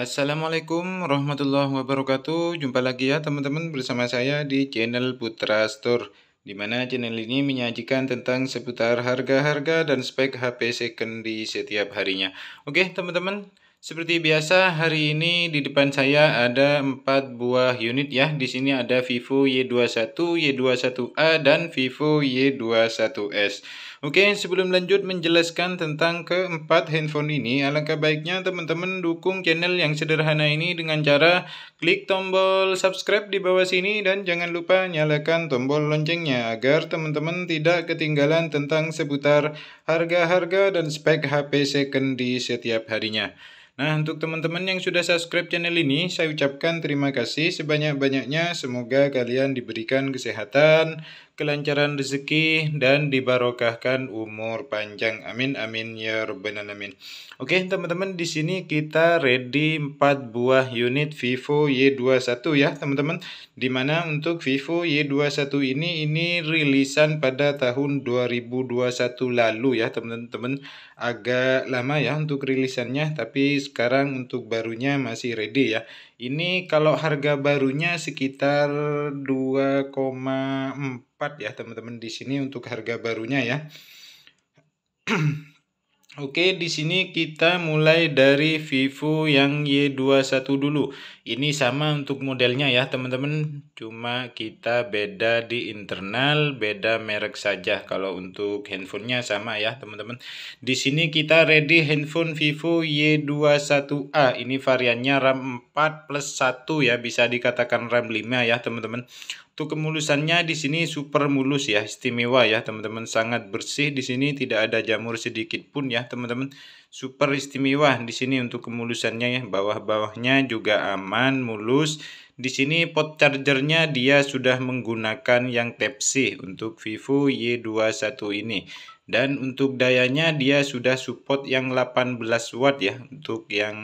Assalamualaikum warahmatullahi wabarakatuh. Jumpa lagi ya teman-teman bersama saya di channel Putra Store. Dimana channel ini menyajikan tentang seputar harga-harga dan spek HP second di setiap harinya. Oke teman-teman, seperti biasa, hari ini di depan saya ada 4 buah unit ya. Di sini ada Vivo Y21, Y21A, dan Vivo Y21S. Oke, sebelum lanjut menjelaskan tentang keempat handphone ini, alangkah baiknya teman-teman dukung channel yang sederhana ini dengan cara klik tombol subscribe di bawah sini dan jangan lupa nyalakan tombol loncengnya agar teman-teman tidak ketinggalan tentang seputar harga-harga dan spek HP second di setiap harinya. Nah, untuk teman-teman yang sudah subscribe channel ini, saya ucapkan terima kasih sebanyak-banyaknya. Semoga kalian diberikan kesehatan, kelancaran rezeki, dan dibarokahkan diberikan umur panjang. Amin amin ya rabbal alamin. Oke, teman-teman di sini kita ready 4 buah unit Vivo Y21 ya, teman-teman. Dimana untuk Vivo Y21 ini ini rilisan pada tahun 2021 lalu ya, teman-teman. Agak lama ya untuk rilisannya, tapi sekarang untuk barunya masih ready ya. Ini kalau harga barunya sekitar 2,4 ya teman-teman di sini untuk harga barunya ya. Oke, di sini kita mulai dari Vivo yang Y21 dulu. Ini sama untuk modelnya ya teman-teman, cuma kita beda di internal, beda merek saja. Kalau untuk handphonenya sama ya teman-teman. Di sini kita ready handphone Vivo Y21A. Ini variannya RAM 4 plus 1 ya, bisa dikatakan RAM 5 ya teman-teman. Untuk kemulusannya di sini super mulus ya, istimewa ya teman-teman. Sangat bersih di sini, tidak ada jamur sedikit pun ya teman-teman. Super istimewa di sini untuk kemulusannya ya, bawah-bawahnya juga aman aman, mulus. Di sini pot chargernya dia sudah menggunakan yang Type C untuk Vivo Y21 ini. Dan untuk dayanya dia sudah support yang 18 watt ya untuk yang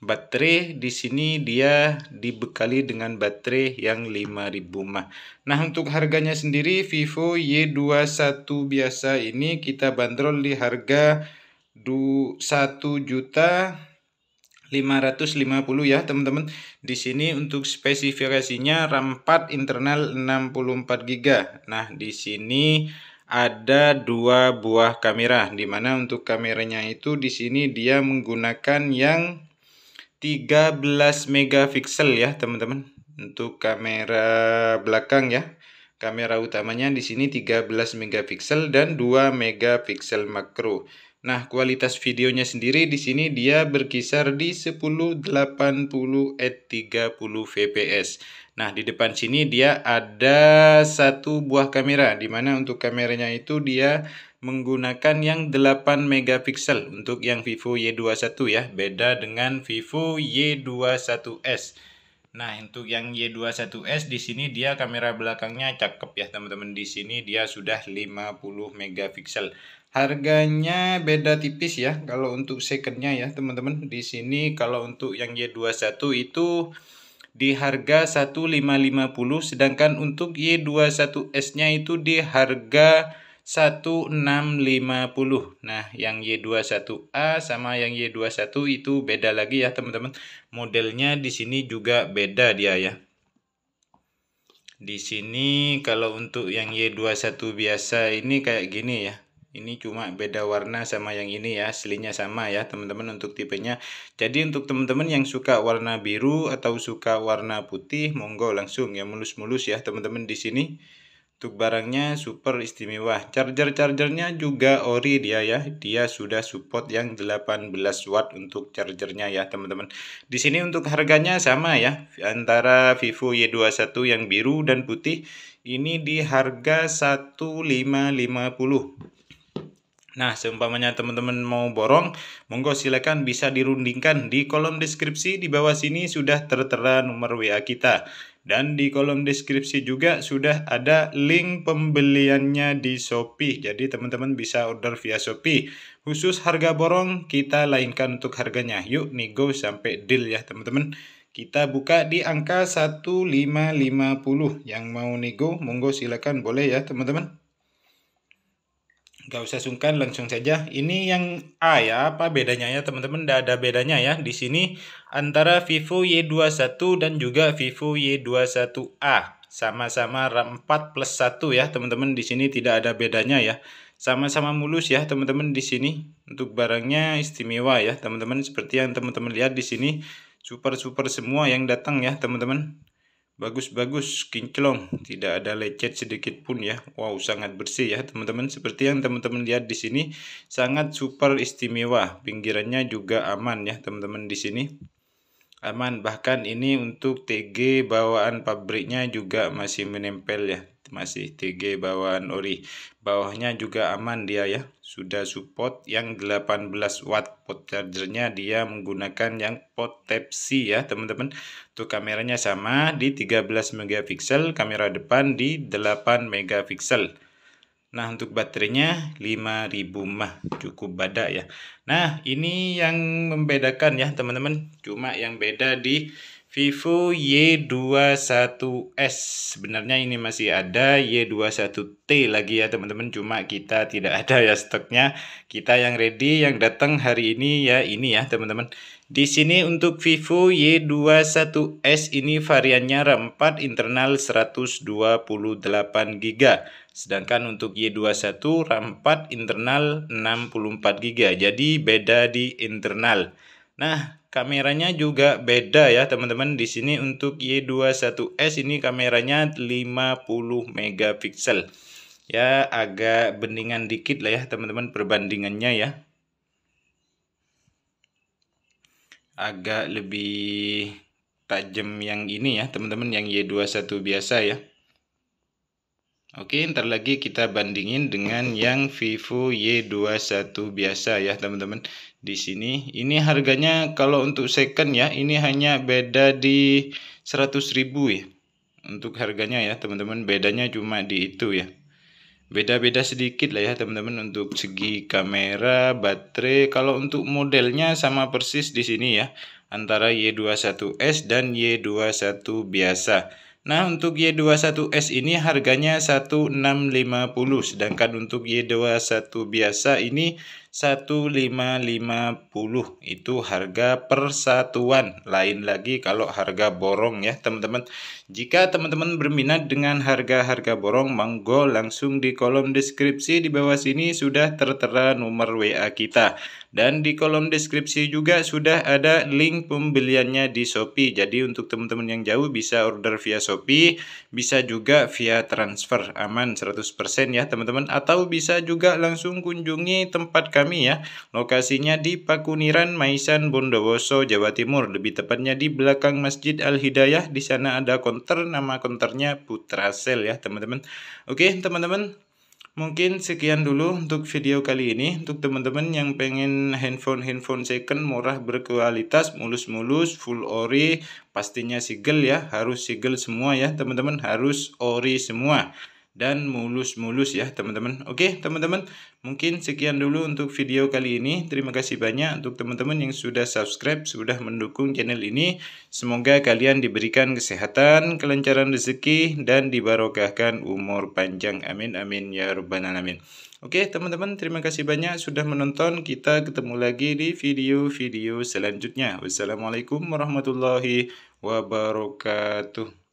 baterai di sini dia dibekali dengan baterai yang 5000 mah. Nah, untuk harganya sendiri Vivo Y21 biasa ini kita bandrol di harga 1 juta 550 ya teman-teman di sini untuk spesifikasinya RAM 4 internal 64GB nah di sini ada dua buah kamera dimana untuk kameranya itu di sini dia menggunakan yang 13 megapiksel ya teman-teman untuk kamera belakang ya kamera utamanya di sini 13 megapiksel dan 2 megapiksel makro Nah, kualitas videonya sendiri di sini dia berkisar di 1080 at 30 fps. Nah, di depan sini dia ada satu buah kamera di mana untuk kameranya itu dia menggunakan yang 8 megapiksel untuk yang Vivo Y21 ya, beda dengan Vivo Y21s. Nah, untuk yang Y21S di sini dia kamera belakangnya cakep ya teman-teman. Di sini dia sudah 50 megapiksel. Harganya beda tipis ya kalau untuk secondnya ya teman-teman. Di sini kalau untuk yang Y21 itu di harga 1550 sedangkan untuk Y21S-nya itu di harga 1650. Nah, yang Y21A sama yang Y21 itu beda lagi ya, teman-teman. Modelnya di sini juga beda dia ya. Di sini kalau untuk yang Y21 biasa ini kayak gini ya. Ini cuma beda warna sama yang ini ya, selinya sama ya teman-teman untuk tipenya. Jadi untuk teman-teman yang suka warna biru atau suka warna putih, monggo langsung ya mulus-mulus ya teman-teman di sini. Untuk barangnya super istimewa. Charger-chargernya juga ori dia ya. Dia sudah support yang 18 watt untuk chargernya ya teman-teman. Di sini untuk harganya sama ya. Antara Vivo Y21 yang biru dan putih. Ini di harga 1550 Nah, seumpamanya teman-teman mau borong, monggo silakan bisa dirundingkan di kolom deskripsi di bawah sini sudah tertera nomor WA kita. Dan di kolom deskripsi juga sudah ada link pembeliannya di Shopee. Jadi teman-teman bisa order via Shopee. Khusus harga borong kita lainkan untuk harganya. Yuk nego sampai deal ya teman-teman. Kita buka di angka 1550. Yang mau nego monggo silakan boleh ya teman-teman nggak usah sungkan, langsung saja. Ini yang A ya, apa bedanya ya teman-teman? Tidak ada bedanya ya di sini antara Vivo Y21 dan juga Vivo Y21A. Sama-sama RAM 4 plus 1 ya teman-teman, di sini tidak ada bedanya ya. Sama-sama mulus ya teman-teman di sini. Untuk barangnya istimewa ya teman-teman, seperti yang teman-teman lihat di sini. Super-super semua yang datang ya teman-teman. Bagus-bagus kinclong, tidak ada lecet sedikit pun ya. Wow, sangat bersih ya teman-teman. Seperti yang teman-teman lihat di sini, sangat super istimewa. Pinggirannya juga aman ya teman-teman di sini. Aman, bahkan ini untuk TG bawaan pabriknya juga masih menempel ya masih 3 bawaan ori bawahnya juga aman dia ya sudah support yang 18 watt pot chargernya dia menggunakan yang pot type C ya teman-teman tuh kameranya sama di 13 megapiksel kamera depan di 8 megapiksel Nah untuk baterainya 5000 mah cukup badak ya Nah ini yang membedakan ya teman-teman Cuma yang beda di Vivo Y21S sebenarnya ini masih ada Y21T lagi ya teman-teman cuma kita tidak ada ya stoknya kita yang ready yang datang hari ini ya ini ya teman-teman di sini untuk Vivo Y21S ini variannya RAM 4 internal 128GB sedangkan untuk Y21 RAM 4 internal 64GB jadi beda di internal nah Kameranya juga beda ya teman-teman. Di sini untuk Y21S ini kameranya 50 megapiksel. Ya agak beningan dikit lah ya teman-teman perbandingannya ya. Agak lebih tajam yang ini ya teman-teman yang Y21 biasa ya. Oke, ntar lagi kita bandingin dengan yang Vivo Y21 biasa ya, teman-teman. Di sini, ini harganya kalau untuk second ya, ini hanya beda di ribu ya. Untuk harganya ya, teman-teman, bedanya cuma di itu ya. Beda-beda sedikit lah ya, teman-teman, untuk segi kamera, baterai. Kalau untuk modelnya sama persis di sini ya, antara Y21S dan Y21 biasa Nah, untuk Y21S ini harganya 1650 sedangkan untuk Y21 biasa ini 1550 itu harga persatuan lain lagi kalau harga borong ya teman-teman jika teman-teman berminat dengan harga-harga borong monggo langsung di kolom deskripsi di bawah sini sudah tertera nomor WA kita dan di kolom deskripsi juga sudah ada link pembeliannya di Shopee jadi untuk teman-teman yang jauh bisa order via Shopee bisa juga via transfer aman 100% ya teman-teman atau bisa juga langsung kunjungi tempat kami kami ya. Lokasinya di Pakuniran, Maisan, Bondowoso, Jawa Timur. Lebih tepatnya di belakang Masjid Al-Hidayah. Di sana ada konter, nama konternya Putra Sel ya teman-teman. Oke teman-teman, Mungkin sekian dulu untuk video kali ini. Untuk teman-teman yang pengen handphone-handphone second murah berkualitas, mulus-mulus, full ori, pastinya sigel ya. Harus sigel semua ya teman-teman, harus ori semua dan mulus-mulus ya teman-teman. Oke teman-teman mungkin sekian dulu untuk video kali ini. Terima kasih banyak untuk teman-teman yang sudah subscribe, sudah mendukung channel ini. Semoga kalian diberikan kesehatan, kelancaran rezeki, dan dibarokahkan umur panjang. Amin amin ya rabbal alamin. Oke teman-teman terima kasih banyak sudah menonton. Kita ketemu lagi di video-video selanjutnya. Wassalamualaikum warahmatullahi wabarakatuh.